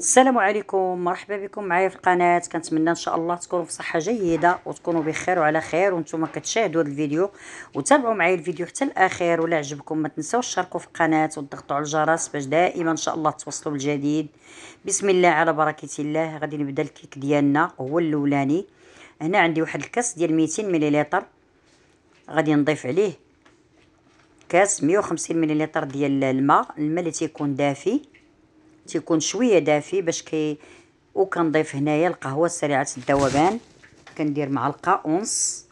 السلام عليكم مرحبا بكم معايا في القناه كنتمنى ان شاء الله تكونوا في صحه جيده وتكونوا بخير وعلى خير وانتم كتشاهدوا هذا الفيديو وتابعوا معايا الفيديو حتى الاخير ولا عجبكم ما تنساوش تشاركوا في القناه وتضغطوا على الجرس باش دائما ان شاء الله توصلوا بالجديد بسم الله على بركه الله غادي نبدا الكيك ديالنا هو الاولاني هنا عندي واحد الكاس ديال 200 مليلتر غادي نضيف عليه كاس 150 مليلتر ديال الماء الماء اللي تيكون دافي تيكون شويه دافي باش كي وكنضيف هنايا القهوه سريعه الذوبان كندير معلقه ونص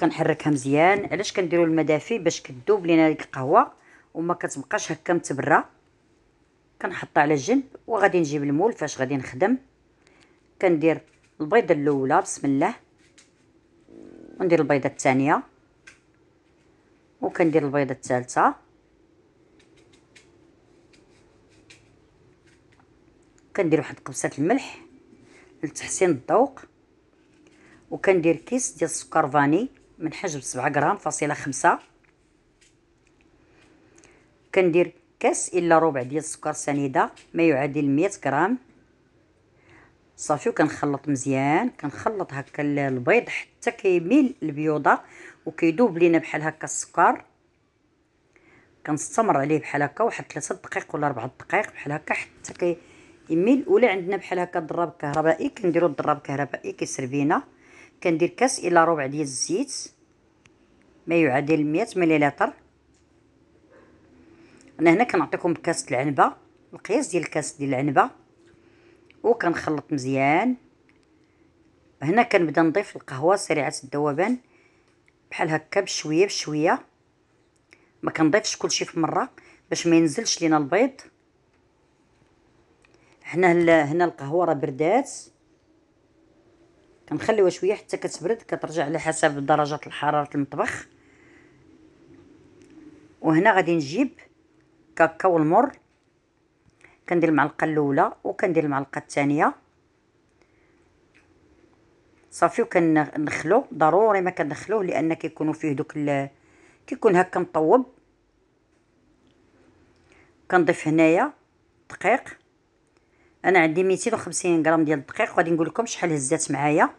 كنحركها مزيان علاش كنديروا المدافي باش كذوب لينا ديك القهوه وما كتبقاش هكا متبره كنحطها على جنب وغادي نجيب المول فاش غادي نخدم كندير البيضه الاولى بسم الله وندير البيضه الثانيه وكندير البيضه الثالثه كندير واحد قبسه الملح لتحسين الذوق وكندير كيس ديال السكر فاني من حجم 7 غرام فاصله 5 كندير كاس الا ربع ديال السكر سنيده ما يعادل 100 غرام صافي وكنخلط مزيان كنخلط هكا البيض حتى كيميل البيوضه وكيذوب لينا بحال هكا السكر كنستمر عليه بحال هكا واحد 3 دقائق ولا 4 دقائق بحال هكا حتى كي يمي الاولى عندنا بحال هكا ضراب كهربائي كنديرو الضراب كهربائي كيسر بينا كندير كاس الى ربع ديال الزيت ما يعادل 100 مليلتر انا هنا كنعطيكم كاس العنبه القياس ديال كاس ديال العنبه وكنخلط مزيان هنا كنبدا نضيف القهوه سريعه الذوبان بحال هكا بشويه بشويه ما كنضيفش كلشي في مره باش ما ينزلش لينا البيض هنا هنا القهوه راه بردات كنخليوها شويه حتى كتبرد كترجع على حسب درجه الحراره المطبخ وهنا غادي نجيب كاكاو المر كندير المعلقه الاولى وكندير المعلقه الثانيه صافي وكندخلو ضروري ما كندخلوه لان كيكونوا فيه دوك كيكون هكا مطوب كنضيف هنايا دقيق انا عندي 250 غرام ديال الدقيق وغادي نقول لكم شحال هزات معايا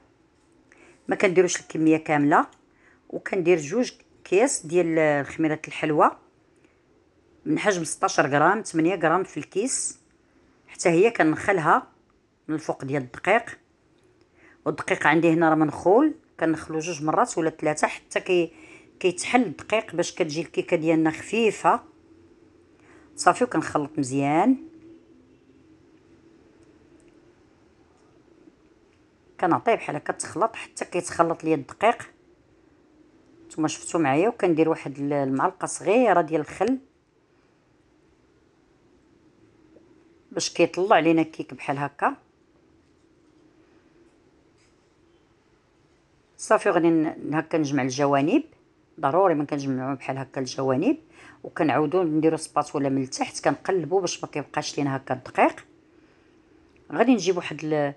ما كنديروش الكميه كامله وكندير جوج كيس ديال الخميره الحلوه من حجم 16 غرام 8 غرام في الكيس حتى هي كنخلها من الفوق ديال الدقيق والدقيق عندي هنا راه منخول كنخلو جوج مرات ولا ثلاثه حتى كي كيتحل الدقيق باش كتجي الكيكه ديالنا خفيفه صافي وكنخلط مزيان كنعطيه بحال هكا تخلط حتى كيتخلط ليا الدقيق نتوما شفتو معايا وكندير واحد المعلقه صغيره ديال الخل باش كيطلع لينا كيك بحال هكا صافي غادي هكا نجمع الجوانب ضروري ما كنجمعو بحال هكا الجوانب وكنعاودو نديرو سباتولا من التحت كنقلبو باش ما كيبقاش لينا هكا الدقيق غادي نجيب واحد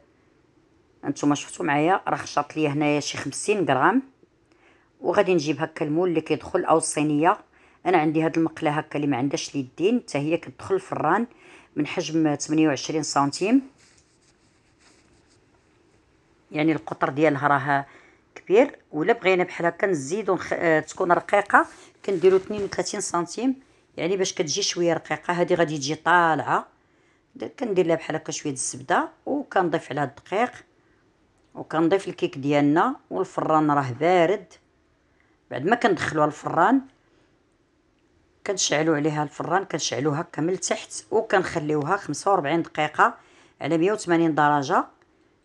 نتوما شفتوا معايا راه خشط ليا هنايا شي 50 غرام وغادي نجيب هكا المول اللي كيدخل او الصينيه انا عندي هاد المقله هكا اللي ما عندهاش اليدين حتى هي كتدخل الفران من حجم 28 سنتيم يعني القطر ديالها راه كبير ولا بغينا بحال هكا نزيدو ونخ... آه تكون رقيقه كنديرو 32 سنتيم يعني باش كتجي شويه رقيقه هذه غادي تجي طالعه كندير لها بحال هكا شويه الزبده وكنضيف عليها الدقيق وكنضيف الكيك ديالنا والفران راه بارد بعد ما كندخلوها الفران كنشعلو عليها الفران كنشعلو هكا من التحت وكنخليوها 45 دقيقه على 180 درجه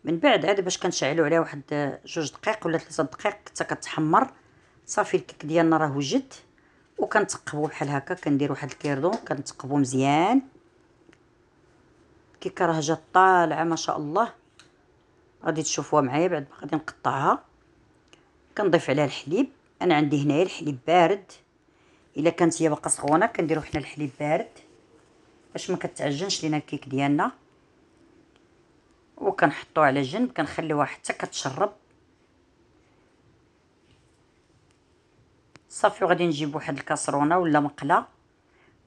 من بعد عاد باش كنشعلو عليها واحد جوج دقائق ولا ثلاثه دقائق حتى كتحمر صافي الكيك ديالنا راه وجد وكنتقبو بحال هكا كندير واحد الكيردون كنتقبو مزيان الكيكه راه جات طالعه ما شاء الله غادي تشوفوها معايا بعد ما غادي نقطعها كنضيف عليها الحليب انا عندي هنايا الحليب بارد الا كانت هي باقا سخونه كنديرو حنا الحليب بارد باش ما كتعجنش لينا الكيك ديالنا وكنحطوه على جنب كنخليوها حتى كتشرب صافي وغادي نجيب واحد الكاسرونه ولا مقله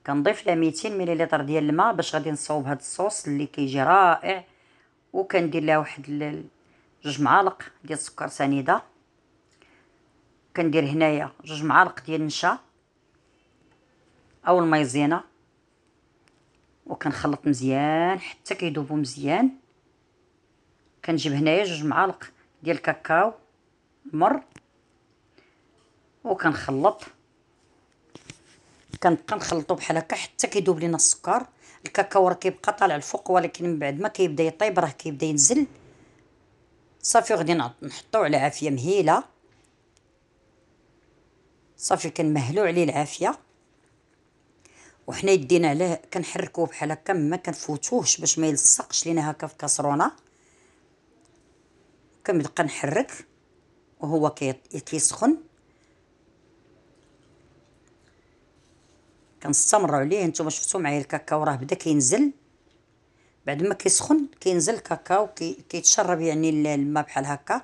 كنضيف لها 200 مليلتر ديال الماء باش غادي نصوب هاد الصوص اللي كيجي رائع وكندير لها واحد جوج معالق ديال سكر سنيده كندير هنايا جوج معالق ديال النشا او المايزينا وكنخلط مزيان حتى كيذوبوا مزيان كنجيب هنايا جوج معالق ديال الكاكاو مر وكنخلط كنبقى نخلطو بحال هكا حتى كيذوب لينا السكر الكاكاو راه كيبقى طالع الفوق ولكن من بعد ما كيبدا يطيب راه كيبدا ينزل صافي غادي نحطو على عافيه مهيله صافي كنمهلو عليه العافيه وحنا يدينا عليه كنحركوه بحال هكا ما كنفوتوهش باش ما يلصقش لينا هكا في الكاسرونه كنبقى نحرك وهو كيسخن كي كنستمروا عليه نتوما شفتوا معايا الكاكاو راه بدا كينزل بعد ما كيسخن كينزل الكاكاو كيتشرب يعني الماء بحال هكا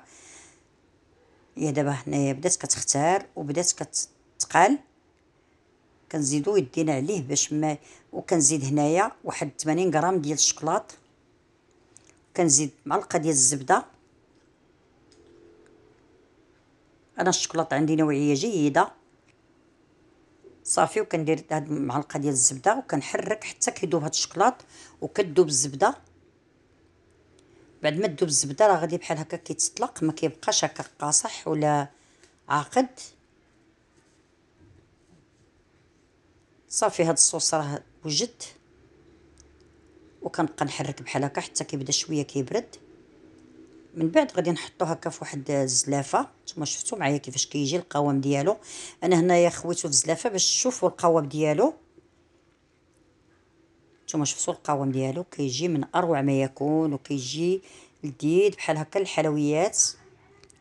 هي دابا هنايا بدات كتختار وبدات كتقال كنزيدو يدينا عليه باش ما وكنزيد هنايا واحد 80 غرام ديال الشكلاط كنزيد معلقه ديال الزبده انا الشكلاط عندي نوعيه جيده صافي وكندير هاد المعلقه ديال الزبده وكنحرك حتى كيذوب هاد الشكلاط وكذوب الزبده بعد ما تذوب الزبده راه غادي بحال هكا كيتطلق ما كيبقاش هكا قاصح ولا عاقد صافي هاد الصوص راه وجد وكنبقى نحرك بحال هكا حتى كيبدا شويه كيبرد من بعد غادي نحطو هكا في واحد الزلافه نتوما شفتو معايا كيفاش كيجي القوام ديالو انا هنايا خويتو في الزلافه باش تشوفو القوام ديالو نتوما شفتو القوام ديالو كيجي من اروع ما يكون وكيجي لذيذ بحال هكا الحلويات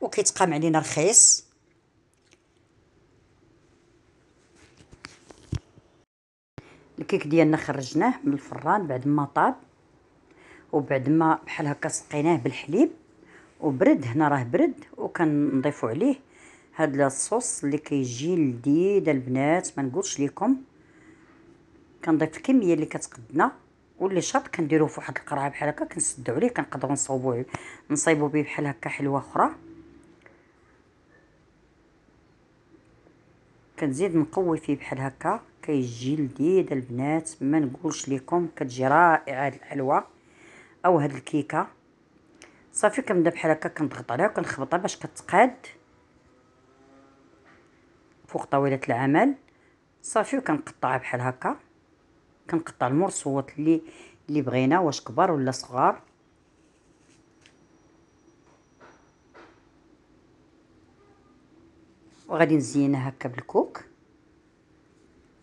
وكيتقام علينا رخيص الكيك ديالنا خرجناه من الفران بعد ما طاب وبعد ما بحال هكا سقيناه بالحليب وبرد هنا راه برد وكنضيفوا عليه هاد الصوص اللي كيجي لذيذ البنات ما نقولش لكم كنضيف الكميه اللي كتقدنا واللي شاط كنديروه في واحد القرعه بحال هكا كنسدو عليه كنقدروا نصوبو نصايبو به بحال هكا حلوه اخرى كنزيد نقوي فيه بحال هكا كيجي لذيذ البنات ما نقولش لكم كتجي رائعه الحلوه او هاد الكيكه صافي كنبدا بحال هكا كنضغط عليها وكنخبطها باش كتقاد فوق طاوله العمل صافي وكنقطعها بحال هكا كنقطع المرصوات اللي اللي بغينا واش كبار ولا صغار وغادي نزينها هكا بالكوك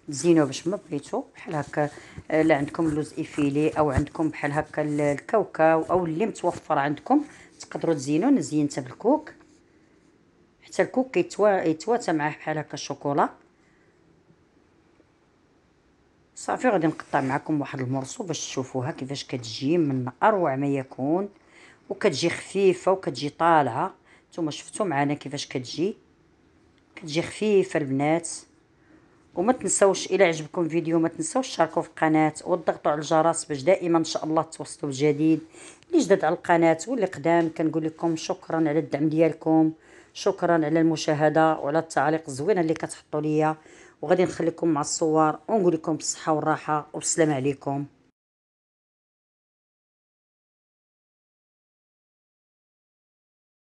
زينو باش ما بغيتو بحال هكا آه، لا عندكم لوز ايفيلي او عندكم بحال هكا الكاوكاو او اللي متوفر عندكم تقدروا تزينو انا زينته بالكوك حتى الكوك كيتوا كيتواتى معاه بحال هكا الشوكولا صافي غادي نقطع معكم واحد المرصو باش تشوفوها كيفاش كتجي من اروع ما يكون وكتجي خفيفه وكتجي طالعه نتوما شفتوا معنا كيفاش كتجي كتجي خفيفه البنات وما تنسوش الى عجبكم الفيديو ما تنسوش تشاركوا في القناه وتضغطوا على الجرس باش دائما ان شاء الله توصلوا بجديد اللي جدد على القناه واللي قدام كنقول لكم شكرا على الدعم ديالكم شكرا على المشاهده وعلى التعليق الزوينه اللي كتحطوا ليا وغادي نخليكم مع الصور ونقول لكم بالصحه والراحه والسلام عليكم